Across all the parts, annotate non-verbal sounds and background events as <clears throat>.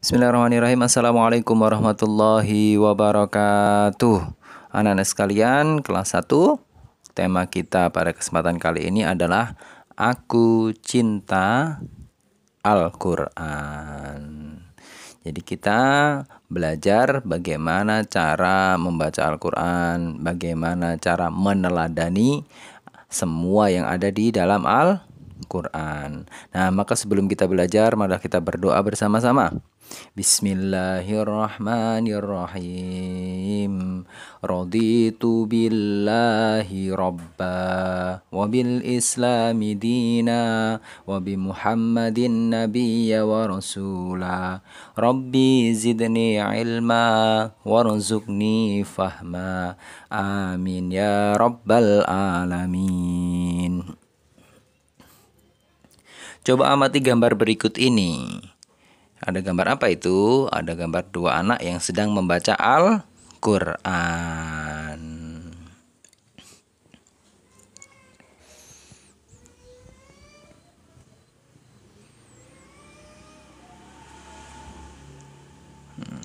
Bismillahirrahmanirrahim Assalamualaikum warahmatullahi wabarakatuh Anak-anak sekalian kelas 1 Tema kita pada kesempatan kali ini adalah Aku cinta Al-Quran Jadi kita belajar bagaimana cara membaca Al-Quran Bagaimana cara meneladani semua yang ada di dalam Al-Quran Quran. Nah, maka sebelum kita belajar, marilah kita berdoa bersama-sama. Bismillahirrahmanirrahim. Raditu billahi robba wa bil islami dina wa bi Muhammadin nabiyya wa rasula. Rabbi zidni ilma warzuqni fahma. Amin ya rabbal alamin. Coba amati gambar berikut ini. Ada gambar apa itu? Ada gambar dua anak yang sedang membaca Al-Quran. Hmm.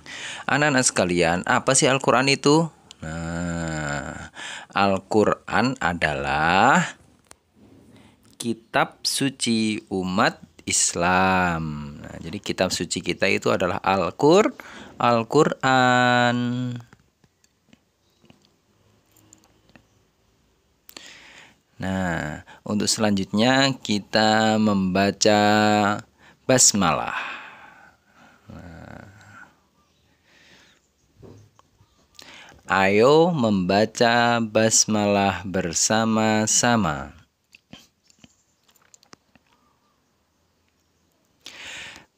Anak-anak sekalian, apa sih Al-Quran itu? Nah, Al-Quran adalah kitab suci umat Islam. Nah, jadi kitab suci kita itu adalah Al-Qur, Al-Qur'an. Nah, untuk selanjutnya kita membaca basmalah. Nah, ayo membaca basmalah bersama-sama.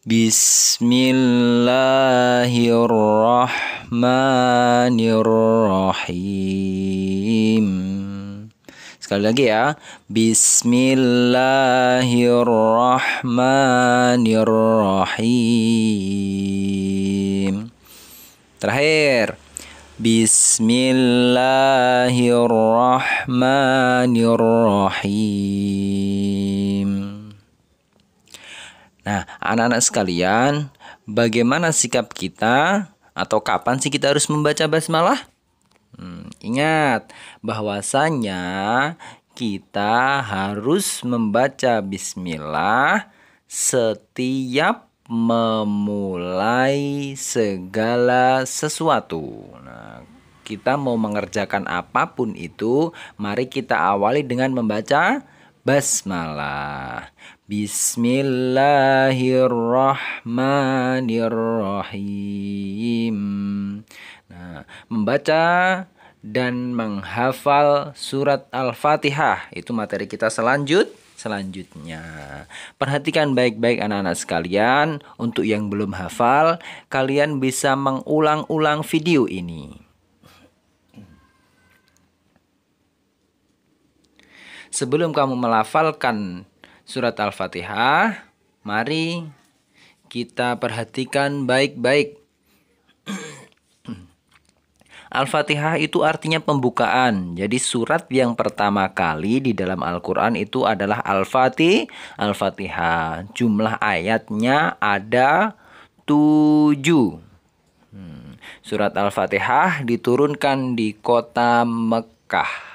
Bismillahirrahmanirrahim. Sekali lagi ya. Bismillahirrahmanirrahim. Terakhir. Bismillahirrahmanirrahim. Nah, anak-anak sekalian, bagaimana sikap kita atau kapan sih kita harus membaca basmalah? Hmm, ingat bahwasanya kita harus membaca bismillah setiap memulai segala sesuatu. Nah, kita mau mengerjakan apapun itu, mari kita awali dengan membaca basmalah. Bismillahirrahmanirrahim. Nah, membaca dan menghafal surat Al-Fatihah itu materi kita selanjut selanjutnya. Perhatikan baik-baik anak-anak sekalian, untuk yang belum hafal, kalian bisa mengulang-ulang video ini. Sebelum kamu melafalkan surat Al-Fatihah. Mari kita perhatikan baik-baik. <clears throat> Al-Fatihah itu artinya pembukaan. Jadi surat yang pertama kali di dalam Al-Qur'an itu adalah Al-Fatih, Al-Fatihah. Jumlah ayatnya ada tujuh. Hmm. Surat Al-Fatihah diturunkan di kota Mekah.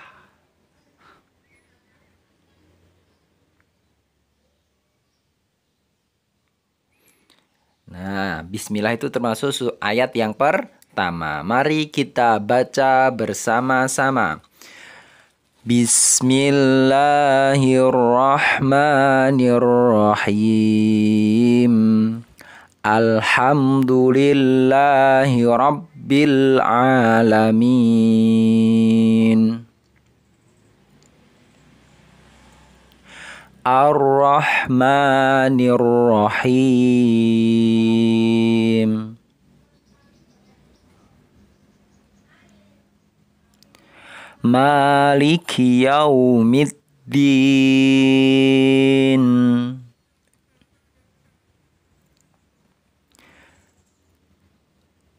bismillah itu termasuk ayat yang pertama. Mari kita baca bersama-sama. Bismillahirrahmanirrahim. Alhamdulillahi alamin. Ar-Rahmanir-Rahim Maliki Yawmiddin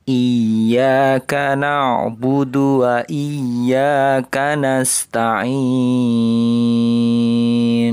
Iyaka na'budu wa iyaka nasta'in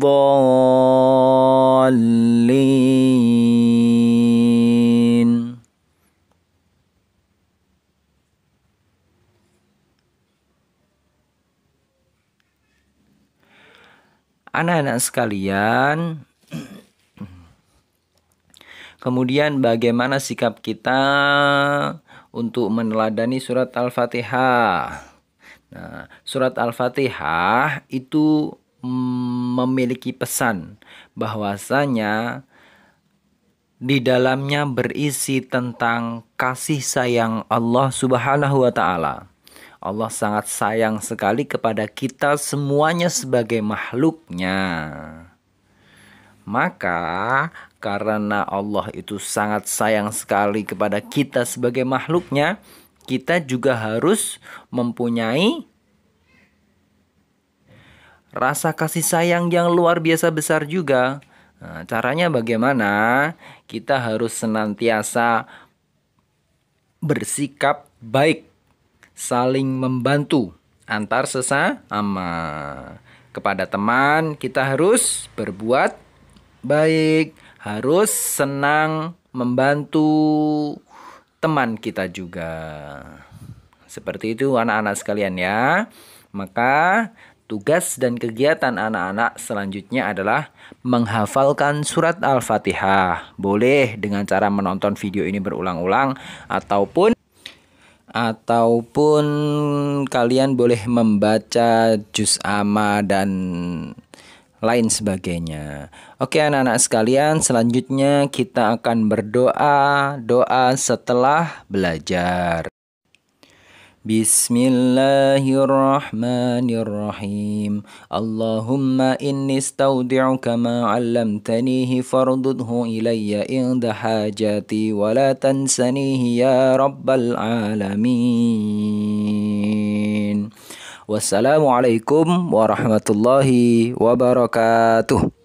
الضالين Anak-anak sekalian, kemudian bagaimana sikap kita untuk meneladani surat Al-Fatihah? Nah, surat Al-Fatihah itu mm, memiliki pesan bahwasanya di dalamnya berisi tentang kasih sayang Allah Subhanahu wa taala. Allah sangat sayang sekali kepada kita semuanya sebagai makhluknya. Maka karena Allah itu sangat sayang sekali kepada kita sebagai makhluknya, kita juga harus mempunyai rasa kasih sayang yang luar biasa besar juga. Nah, caranya bagaimana? Kita harus senantiasa bersikap baik, saling membantu antar sesama. Kepada teman, kita harus berbuat baik, harus senang membantu teman kita juga. Seperti itu anak-anak sekalian ya. Maka Tugas dan kegiatan anak-anak selanjutnya adalah menghafalkan surat Al-Fatihah. Boleh dengan cara menonton video ini berulang-ulang ataupun ataupun kalian boleh membaca juz amma dan lain sebagainya. Oke anak-anak sekalian, selanjutnya kita akan berdoa, doa setelah belajar. بسم الله الرحمن الرحيم اللهم إني استودعك ما علمتنيه فاردده إلي عند حاجاتي ولا تنسنيه يا رب العالمين والسلام عليكم ورحمة الله وبركاته